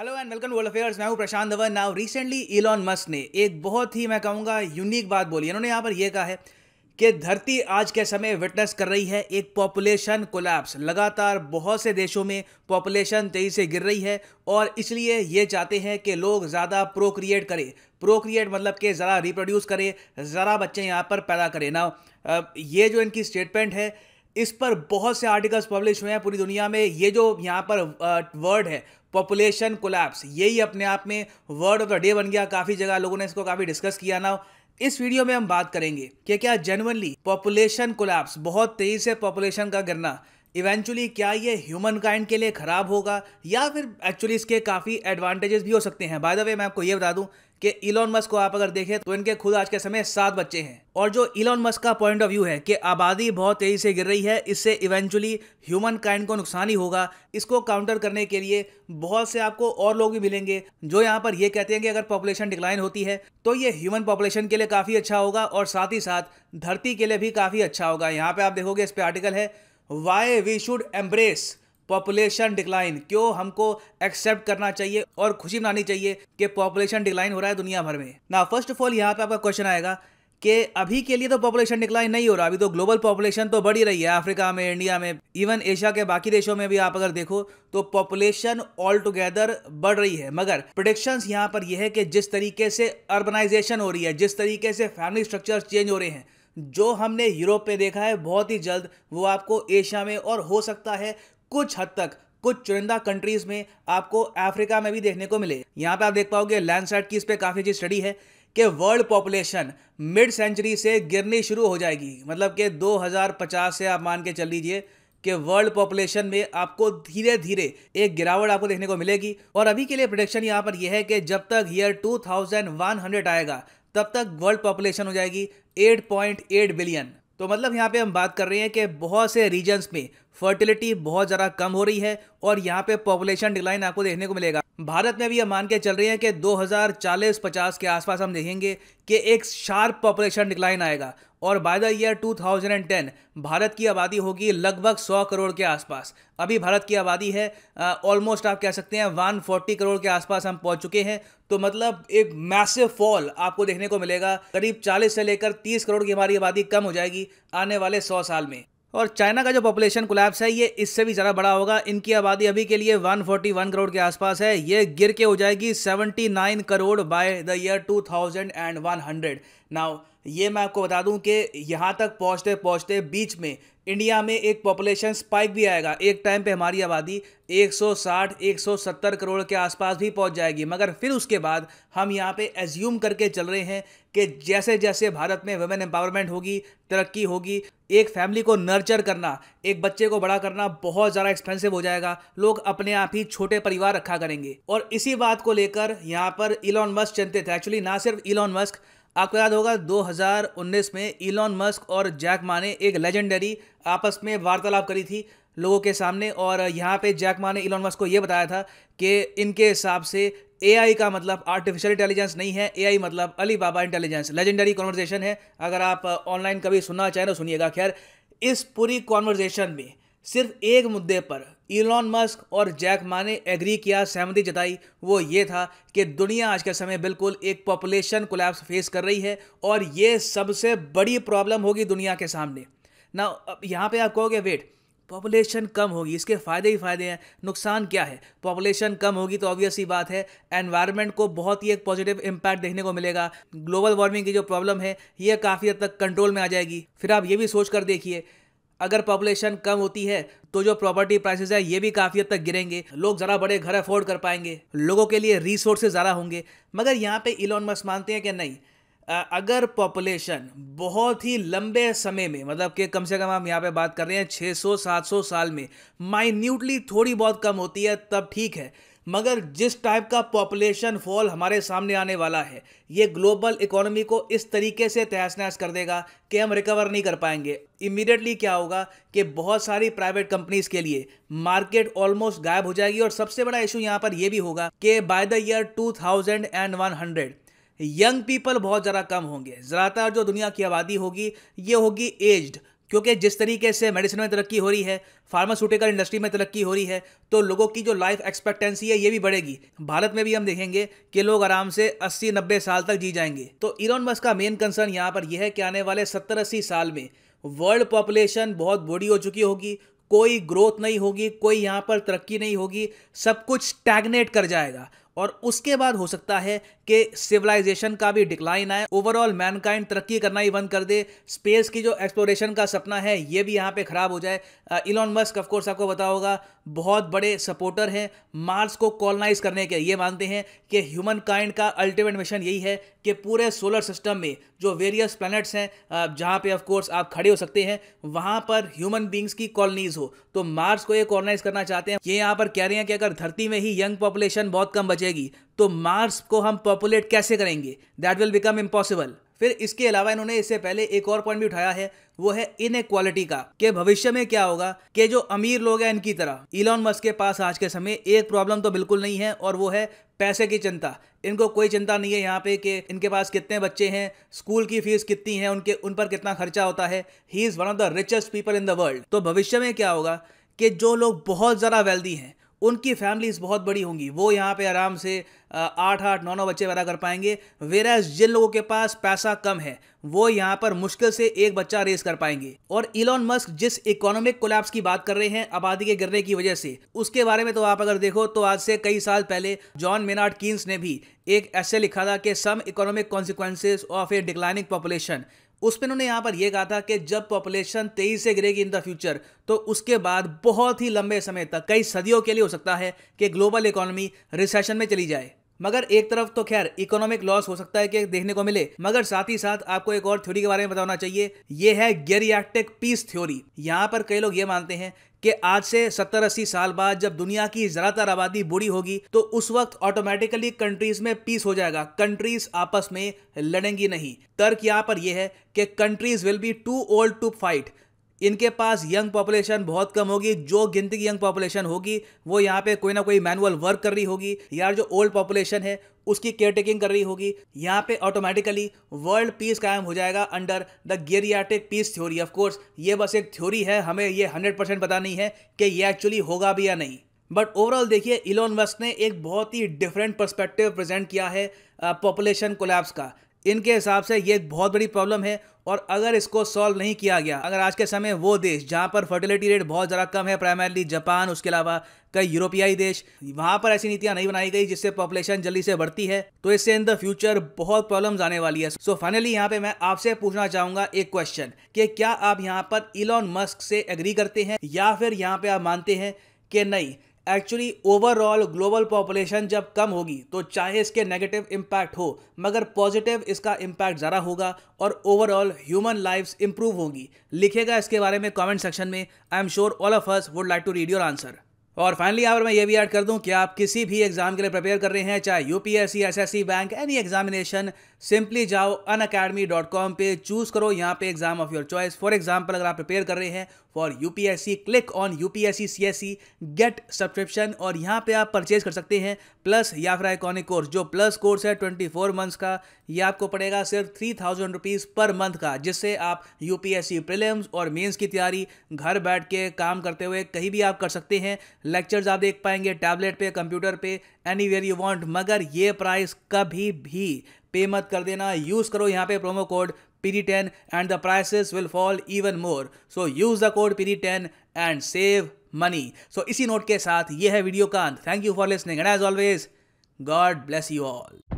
hello and welcome world affairs मैं हूं Prashant Dhawan now recently Elon Musk ने एक बहुत ही मैं कहूँगा यूनिक बात बोली इन्होंने यहाँ पर यह कहा है कि धरती आज के समय विटनेस कर रही है एक पॉपुलेशन कोलैप्स लगातार बहुत से देशों में पॉपुलेशन तेजी से गिर रही है और इसलिए ये चाहते हैं कि लोग ज़्यादा प्रोक्रिएट करें प्रोक्रिएट मतलब कि ज़रा रिप्रोड्यूस करें ज़रा बच्चे यहाँ पर पैदा करें ना ये जो इनकी स्टेटमेंट है इस पर बहुत से आर्टिकल्स पब्लिश हुए हैं पूरी दुनिया में ये जो यहाँ पर वर्ड है पॉपुलेशन कोलैप्स यही अपने आप में वर्ड ऑफ द डे बन गया काफ़ी जगह लोगों ने इसको काफ़ी डिस्कस किया ना इस वीडियो में हम बात करेंगे कि क्या जेनवनली पॉपुलेशन कोलैप्स बहुत तेज़ी से पॉपुलेशन का गिरना इवेंचुअली क्या ये ह्यूमन काइंड के लिए ख़राब होगा या फिर एक्चुअली इसके काफ़ी एडवांटेजेस भी हो सकते हैं बाय द वे मैं आपको ये बता दूं कि इलोन मस्क को आप अगर देखें तो इनके खुद आज के समय सात बच्चे हैं और जो इलोन मस्क का पॉइंट ऑफ व्यू है कि आबादी बहुत तेजी से गिर रही है इससे इवेंचुअली ह्यूमन काइंड को नुकसान ही होगा इसको काउंटर करने के लिए बहुत से आपको और लोग भी मिलेंगे जो यहाँ पर ये कहते हैं कि अगर पॉपुलेशन डिक्लाइन होती है तो ये ह्यूमन पॉपुलेशन के लिए काफ़ी अच्छा होगा और साथ ही साथ धरती के लिए भी काफ़ी अच्छा होगा यहाँ पर आप देखोगे इस पर आर्टिकल है why we should embrace population decline क्यों हमको एक्सेप्ट करना चाहिए और खुशी मनानी चाहिए कि पॉपुलेशन डिक्लाइन हो रहा है दुनिया भर में ना फर्स्ट ऑफ ऑल यहाँ पे आपका क्वेश्चन आएगा कि अभी के लिए तो पॉपुलेशन डिक्लाइन नहीं हो रहा अभी तो ग्लोबल पॉपुलेशन तो बढ़ी रही है अफ्रीका में इंडिया में इवन एशिया के बाकी देशों में भी आप अगर देखो तो पॉपुलेशन ऑल टुगेदर बढ़ रही है मगर प्रोडिक्शन यहाँ पर यह है कि जिस तरीके से अर्बनाइजेशन हो रही है जिस तरीके से फैमिली स्ट्रक्चर चेंज हो रहे हैं जो हमने यूरोप में देखा है बहुत ही जल्द वो आपको एशिया में और हो सकता है कुछ हद तक कुछ चुनिंदा कंट्रीज में आपको अफ्रीका में भी देखने को मिले यहाँ पे आप देख पाओगे लैंडस्लाइड की इस पर काफ़ी अच्छी स्टडी है कि वर्ल्ड पॉपुलेशन मिड सेंचुरी से गिरनी शुरू हो जाएगी मतलब कि 2050 से आप मान के चल लीजिए कि वर्ल्ड पॉपुलेशन में आपको धीरे धीरे एक गिरावट आपको देखने को मिलेगी और अभी के लिए प्रोडिक्शन यहाँ पर यह है कि जब तक ईयर 2100 आएगा तब तक वर्ल्ड पॉपुलेशन हो जाएगी 8.8 बिलियन तो मतलब यहाँ पे हम बात कर रहे हैं कि बहुत से रीजन्स में फर्टिलिटी बहुत ज़्यादा कम हो रही है और यहाँ पे पॉपुलेशन डिक्लाइन आपको देखने को मिलेगा भारत में भी हम मान के चल रहे हैं कि 2040-50 के आसपास हम देखेंगे कि एक शार्प पॉपुलेशन डिक्लाइन आएगा और बाय द ईयर 2010 भारत की आबादी होगी लगभग 100 करोड़ के आसपास अभी भारत की आबादी है ऑलमोस्ट आप कह सकते हैं 140 करोड़ के आसपास हम पहुंच चुके हैं तो मतलब एक मैसिव फॉल आपको देखने को मिलेगा करीब 40 से लेकर 30 करोड़ की हमारी आबादी कम हो जाएगी आने वाले 100 साल में और चाइना का जो पॉपुलेशन कोलैप्स है ये इससे भी ज़्यादा बड़ा होगा इनकी आबादी अभी के लिए 141 करोड़ के आसपास है ये गिर के हो जाएगी 79 crore by the year 2100 now ये मैं आपको बता दूं कि यहाँ तक पहुँचते पहुँचते बीच में इंडिया में एक पॉपुलेशन स्पाइक भी आएगा एक टाइम पे हमारी आबादी 160 170 करोड़ के आसपास भी पहुँच जाएगी मगर फिर उसके बाद हम यहाँ पे एज्यूम करके चल रहे हैं कि जैसे जैसे भारत में वुमेन एम्पावरमेंट होगी तरक्की होगी एक फैमिली को नर्चर करना एक बच्चे को बड़ा करना बहुत ज़्यादा एक्सपेंसिव हो जाएगा लोग अपने आप ही छोटे परिवार रखा करेंगे और इसी बात को लेकर यहाँ पर इलॉन मस्क चिंतित है एक्चुअली ना सिर्फ इलॉन मस्क आपको याद होगा 2019 में इलॉन मस्क और जैक मा ने एक लेजेंडरी आपस में वार्तालाप करी थी लोगों के सामने और यहाँ पे जैक मा ने इलॉन मस्क को ये बताया था कि इनके हिसाब से ए का मतलब आर्टिफिशियल इंटेलिजेंस नहीं है ए मतलब Alibaba intelligence legendary conversation है अगर आप ऑनलाइन कभी सुनना चाहें तो सुनिएगा खैर इस पूरी कॉन्वर्जेशन में सिर्फ एक मुद्दे पर इलॉन मस्क और जैक मा ने एग्री किया सहमति जताई वो ये था कि दुनिया आज के समय बिल्कुल एक पॉपुलेशन कोलैप्स फेस कर रही है और ये सबसे बड़ी प्रॉब्लम होगी दुनिया के सामने ना अब यहाँ पे आप कहोगे वेट पॉपुलेशन कम होगी इसके फ़ायदे ही फ़ायदे हैं नुकसान क्या है पॉपुलेशन कम होगी तो ऑब्वियस ही बात है एनवायरनमेंट को बहुत ही एक पॉजिटिव इम्पैक्ट देखने को मिलेगा ग्लोबल वार्मिंग की जो प्रॉब्लम है ये काफ़ी हद तक कंट्रोल में आ जाएगी फिर आप ये भी सोच कर देखिए अगर पॉपुलेशन कम होती है तो जो प्रॉपर्टी प्राइसेस है ये भी काफ़ी हद तक गिरेंगे लोग ज़रा बड़े घर अफोर्ड कर पाएंगे लोगों के लिए रिसोर्सेज ज़्यादा होंगे मगर यहाँ पे इलॉन मस्क मानते हैं कि नहीं अगर पॉपुलेशन बहुत ही लंबे समय में मतलब कि कम से कम हम यहाँ पे बात कर रहे हैं 600-700 साल में माइन्यूटली थोड़ी बहुत कम होती है तब ठीक है मगर जिस टाइप का पॉपुलेशन फॉल हमारे सामने आने वाला है ये ग्लोबल इकोनॉमी को इस तरीके से तहस नहस कर देगा कि हम रिकवर नहीं कर पाएंगे इमीडिएटली क्या होगा कि बहुत सारी प्राइवेट कंपनीज के लिए मार्केट ऑलमोस्ट गायब हो जाएगी और सबसे बड़ा इशू यहाँ पर यह भी होगा कि by the year two thousand and one hundred young people बहुत ज़रा कम होंगे ज़्यादातर जो दुनिया की आबादी होगी ये होगी एज्ड क्योंकि जिस तरीके से मेडिसिन में तरक्की हो रही है फार्मास्यूटिकल इंडस्ट्री में तरक्की हो रही है तो लोगों की जो लाइफ एक्सपेक्टेंसी है ये भी बढ़ेगी भारत में भी हम देखेंगे कि लोग आराम से 80-90 साल तक जी जाएंगे तो इरोन मस्क का मेन कंसर्न यहाँ पर यह है कि आने वाले सत्तर अस्सी साल में वर्ल्ड पॉपुलेशन बहुत बूढ़ी हो चुकी होगी कोई ग्रोथ नहीं होगी कोई यहाँ पर तरक्की नहीं होगी सब कुछ टैगनेट कर जाएगा और उसके बाद हो सकता है कि सिविलाइजेशन का भी डिक्लाइन आए ओवरऑल मैनकाइंड तरक्की करना ही बंद कर दे स्पेस की जो एक्सप्लोरेशन का सपना है ये भी यहाँ पे ख़राब हो जाए इलॉन मस्क ऑफकोर्स आपको बता होगा बहुत बड़े सपोर्टर हैं मार्स को कॉलोनाइज करने के ये मानते हैं कि ह्यूमन काइंड का अल्टीमेट मिशन यही है कि पूरे सोलर सिस्टम में जो वेरियस प्लैनेट्स हैं जहाँ पे ऑफकोर्स आप खड़े हो सकते हैं वहाँ पर ह्यूमन बींग्स की कॉलोनीज हो तो मार्स को ये कॉलोनाइज करना चाहते हैं ये यहाँ पर कह रहे हैं कि अगर धरती में ही यंग पॉपुलेशन बहुत कम बच बचेगी तो मार्स को हम पॉपुलेट कैसे करेंगे दैट विल बिकम इम्पॉसिबल फिर इसके अलावा इन्होंने इससे पहले एक और पॉइंट भी उठाया है वो है इन इनक्वालिटी का कि भविष्य में क्या होगा कि जो अमीर लोग हैं इनकी तरह इलॉन मस्क के पास आज के समय एक प्रॉब्लम तो बिल्कुल नहीं है और वो है पैसे की चिंता इनको कोई चिंता नहीं है यहाँ पे कि इनके पास कितने बच्चे हैं स्कूल की फीस कितनी है उनके उन पर कितना खर्चा होता है he is one of the richest people in the world तो भविष्य में क्या होगा कि जो लोग बहुत ज़्यादा वेल्दी हैं उनकी फैमिलीज बहुत बड़ी होंगी वो यहाँ पे आराम से आठ आठ नौ नौ बच्चे पैदा कर पाएंगे वेराज जिन लोगों के पास पैसा कम है वो यहाँ पर मुश्किल से एक बच्चा रेस कर पाएंगे और इलॉन मस्क जिस इकोनॉमिक कोलैप्स की बात कर रहे हैं आबादी के गिरने की वजह से उसके बारे में तो आप अगर देखो तो आज से कई साल पहले जॉन मेनार्ड कीन्स ने भी एक ऐसे लिखा था कि some economic consequences of a declining population उसमें उन्होंने यहाँ पर यह कहा था कि जब पॉपुलेशन तेईस से गिरेगी इन द फ्यूचर तो उसके बाद बहुत ही लंबे समय तक कई सदियों के लिए हो सकता है कि ग्लोबल इकोनॉमी रिसेशन में चली जाए मगर एक तरफ तो खैर इकोनॉमिक लॉस हो सकता है कि देखने को मिले मगर साथ ही साथ आपको एक और थ्योरी के बारे में बताना चाहिए यह है गेरियाटिक पीस थ्योरी यहाँ पर कई लोग ये मानते हैं कि आज से सत्तर अस्सी साल बाद जब दुनिया की ज़्यादातर आबादी बुरी होगी तो उस वक्त ऑटोमेटिकली कंट्रीज में पीस हो जाएगा कंट्रीज आपस में लड़ेंगी नहीं तर्क यहां पर यह है कि countries will be too old to fight इनके पास यंग पॉपुलेशन बहुत कम होगी जो गिनती की यंग पॉपुलेशन होगी वो यहाँ पे कोई ना कोई मैनुअल वर्क कर रही होगी यार जो ओल्ड पॉपुलेशन है उसकी केयर टेकिंग कर रही होगी यहाँ पे ऑटोमेटिकली वर्ल्ड पीस कायम हो जाएगा under the geriatric peace theory of course ये बस एक थ्योरी है हमें ये हंड्रेड परसेंट पता नहीं है कि ये एक्चुअली होगा भी या नहीं बट ओवरऑल देखिए इलोन मस्क ने एक बहुत ही डिफरेंट परस्पेक्टिव प्रेजेंट किया है पॉपुलेशन कोलैप्स का इनके हिसाब से ये बहुत बड़ी प्रॉब्लम है और अगर इसको सॉल्व नहीं किया गया अगर आज के समय वो देश जहाँ पर फर्टिलिटी रेट बहुत ज़्यादा कम है प्राइमरली जापान उसके अलावा कई यूरोपियाई देश वहाँ पर ऐसी नीतियाँ नहीं बनाई गई जिससे पॉपुलेशन जल्दी से बढ़ती है तो इससे इन द फ्यूचर बहुत प्रॉब्लम्स आने वाली है सो फाइनली यहाँ पे मैं आपसे पूछना चाहूँगा एक क्वेश्चन कि क्या आप यहाँ पर इलॉन मस्क से एग्री करते हैं या फिर यहाँ पे आप मानते हैं कि नहीं एक्चुअली ओवरऑल ग्लोबल पॉपुलेशन जब कम होगी तो चाहे इसके नेगेटिव इम्पैक्ट हो मगर पॉजिटिव इसका इम्पैक्ट ज़्यादा होगा और ओवरऑल ह्यूमन लाइफ इंप्रूव होंगी लिखेगा इसके बारे में कॉमेंट सेक्शन में I am sure all of us would like to read your answer और फाइनली यहाँ पर मैं ये भी ऐड कर दूं कि आप किसी भी एग्जाम के लिए प्रिपेयर कर रहे हैं चाहे UPSC SSC bank any examination simply जाओ अन अकेडमी डॉट कॉम पर चूज़ करो यहाँ पे exam of your choice for example अगर आप प्रिपेयर कर रहे हैं for U P S C click on U P S C C S C get subscription और यहाँ पे आप परचेज कर सकते हैं प्लस या फिर आइकॉनिक कोर्स जो प्लस कोर्स है ट्वेंटी फोर मंथ्स का ये आपको पड़ेगा सिर्फ three thousand rupees per month का जिससे आप U P S C prelims और मेन्स की तैयारी घर बैठ के काम करते हुए कहीं भी आप कर सकते हैं लेक्चर्स आप देख पाएंगे टैबलेट पे कंप्यूटर पे एनी वेर यू वॉन्ट मगर ये प्राइस कभी भी पे मत कर देना यूज़ करो यहाँ पे promo code PIRI ten and the prices will fall even more so use the code PIRI ten and save money so इसी नोट के साथ ये है वीडियो का अंत thank you for listening and as always God bless you all